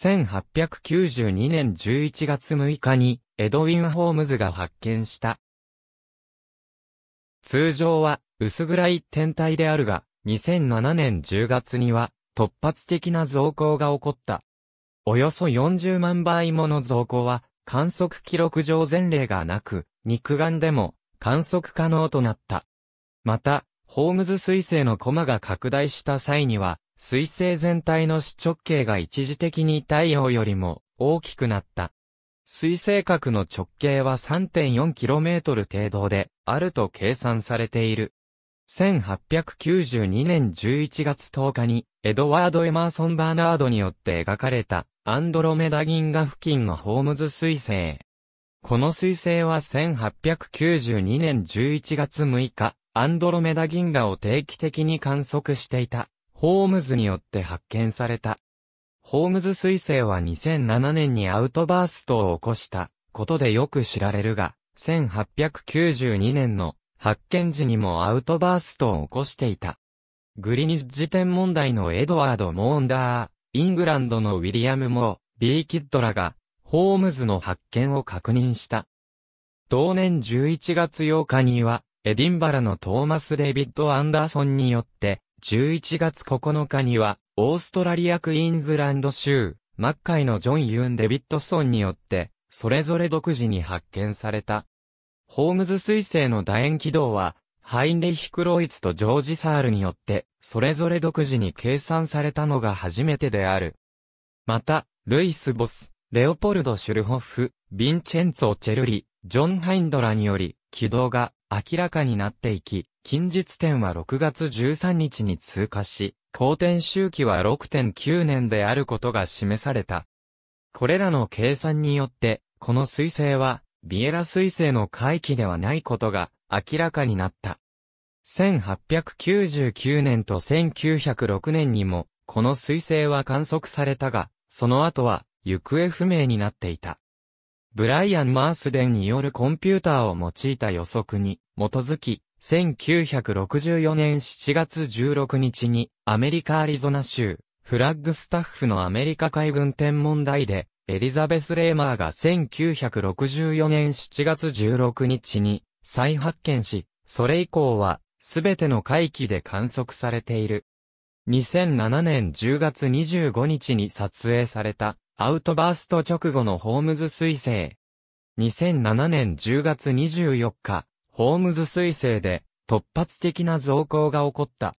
1892年11月6日にエドウィン・ホームズが発見した。通常は薄暗い天体であるが、2007年10月には突発的な増光が起こった。およそ40万倍もの増光は観測記録上前例がなく、肉眼でも観測可能となった。また、ホームズ彗星のコマが拡大した際には、水星全体の四直径が一時的に太陽よりも大きくなった。水星核の直径は 3.4km 程度であると計算されている。1892年11月10日に、エドワード・エマーソン・バーナードによって描かれた、アンドロメダ銀河付近のホームズ彗星。この彗星は1892年11月6日、アンドロメダ銀河を定期的に観測していた。ホームズによって発見された。ホームズ彗星は2007年にアウトバーストを起こしたことでよく知られるが、1892年の発見時にもアウトバーストを起こしていた。グリニッジ天問題のエドワード・モーンダー、イングランドのウィリアム・モー、ビー・キッドらが、ホームズの発見を確認した。同年11月8日には、エディンバラのトーマス・デイビッド・アンダーソンによって、11月9日には、オーストラリアクイーンズランド州、マッカイのジョン・ユン・デビッドソンによって、それぞれ独自に発見された。ホームズ彗星の楕円軌道は、ハインレヒ・クロイツとジョージ・サールによって、それぞれ独自に計算されたのが初めてである。また、ルイス・ボス、レオポルド・シュルホフ、ヴィンチェンツォ・チェルリ、ジョン・ハインドラにより、軌道が明らかになっていき、近日点は6月13日に通過し、公転周期は6.9年であることが示された。これらの計算によって、この彗星は、ビエラ彗星の回帰ではないことが明らかになった。1899年と1906年にも、この彗星は観測されたが、その後は行方不明になっていた。ブライアン・マースデンによるコンピューターを用いた予測に基づき、1964年7月16日に、アメリカアリゾナ州、フラッグスタッフのアメリカ海軍天文台で、エリザベス・レーマーが1964年7月16日に再発見し、それ以降は、すべての回帰で観測されている。2007年10月25日に撮影された、アウトバースト直後のホームズ彗星。2007年10月24日、ホームズ彗星で突発的な増高が起こった。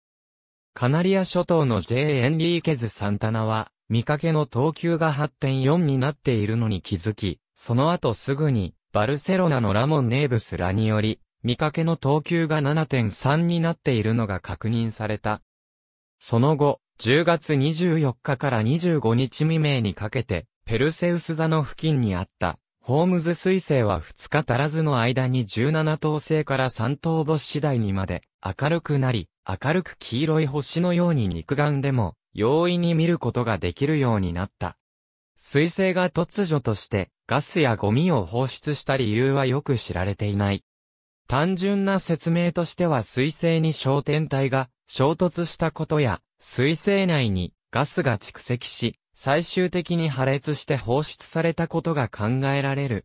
カナリア諸島の J. エンリーケズ・サンタナは、見かけの等級が8.4になっているのに気づき、その後すぐに、バルセロナのラモン・ネーブスらにより、見かけの等級が7.3になっているのが確認された。その後、10月24日から25日未明にかけて、ペルセウス座の付近にあったホームズ彗星は2日足らずの間に17等星から3等星次第にまで明るくなり、明るく黄色い星のように肉眼でも容易に見ることができるようになった。彗星が突如としてガスやゴミを放出した理由はよく知られていない。単純な説明としては彗星に小天体が衝突したことや、彗星内にガスが蓄積し、最終的に破裂して放出されたことが考えられる。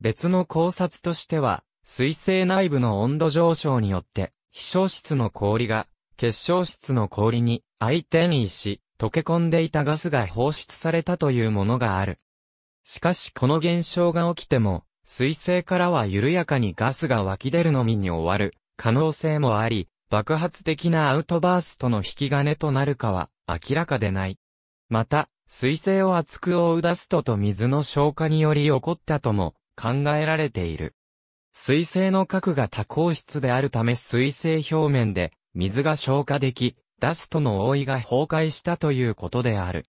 別の考察としては、水星内部の温度上昇によって、飛翔室の氷が、結晶室の氷に相転移し、溶け込んでいたガスが放出されたというものがある。しかしこの現象が起きても、水星からは緩やかにガスが湧き出るのみに終わる可能性もあり、爆発的なアウトバーストの引き金となるかは明らかでない。また、水性を厚く覆うダストと水の消化により起こったとも考えられている。水性の核が多孔質であるため水性表面で水が消化でき、ダストの覆いが崩壊したということである。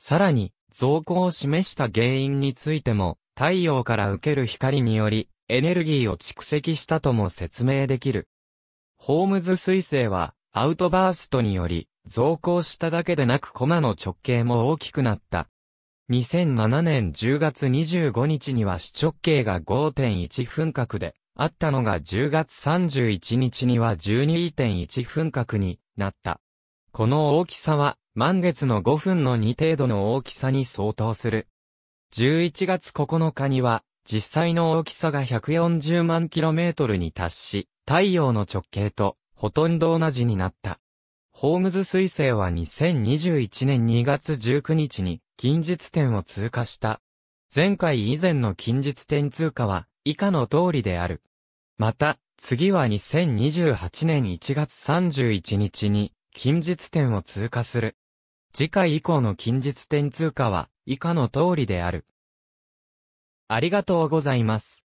さらに、増光を示した原因についても、太陽から受ける光により、エネルギーを蓄積したとも説明できる。ホームズ彗星は、アウトバーストにより、増高しただけでなくコマの直径も大きくなった。2007年10月25日には主直径が5.1分角で、あったのが10月31日には12.1分角になった。この大きさは満月の5分の2程度の大きさに相当する。11月9日には実際の大きさが140万 km に達し、太陽の直径とほとんど同じになった。ホームズ彗星は2021年2月19日に近日点を通過した。前回以前の近日点通過は以下の通りである。また、次は2028年1月31日に近日点を通過する。次回以降の近日点通過は以下の通りである。ありがとうございます。